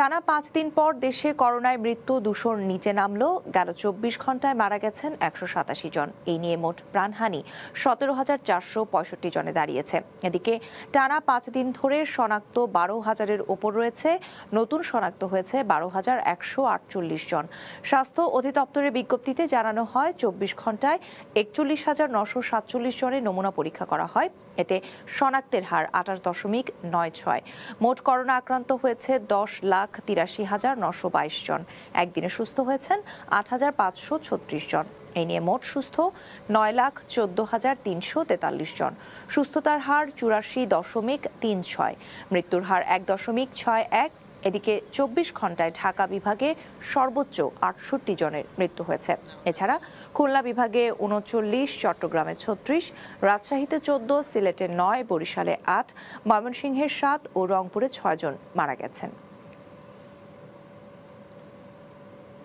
টানা পাঁচ দিন পর দেশে করোনায় মৃত্যু দুশোর নিচে নামল গেল চব্বিশ ঘন্টায় মারা গেছেন একশো সাতাশি জন এই নিয়ে মোট প্রাণহানি সতেরো হাজার চারশো পঁয়ষট্টি জনে দাঁড়িয়েছে এদিকে টানা পাঁচ দিন ধরে শনাক্ত বারো হাজারের ওপর রয়েছে নতুন শনাক্ত হয়েছে বারো হাজার একশো আটচল্লিশ জন স্বাস্থ্য অধিদপ্তরের বিজ্ঞপ্তিতে জানানো হয় চব্বিশ ঘন্টায় একচল্লিশ হাজার নশো সাতচল্লিশ জনের নমুনা পরীক্ষা করা হয় এতে শনাক্তের হার আঠাশ দশমিক নয় ছয় মোট করোনা আক্রান্ত হয়েছে দশ লাখ লাখ তিরাশি হাজার নশো বাইশ জন একদিনে সুস্থ হয়েছেন আট হাজার পাঁচশো ছত্রিশ জন এই নিয়ে মোট সুস্থ নয় লাখ চোদ্দ হাজার তিনশো তেতাল্লিশ জন সুস্থতার হার চুরাশি দশমিক তিন ছয় মৃত্যুর হার এক দশমিক ছয় এক এদিকে চব্বিশ ঘন্টায় ঢাকা বিভাগে সর্বোচ্চ আটষট্টি জনের মৃত্যু হয়েছে এছাড়া খুলনা বিভাগে উনচল্লিশ চট্টগ্রামে ছত্রিশ রাজশাহীতে চোদ্দ সিলেটে নয় বরিশালে আট ময়মনসিংহের সাত ও রংপুরে ছয়জন মারা গেছেন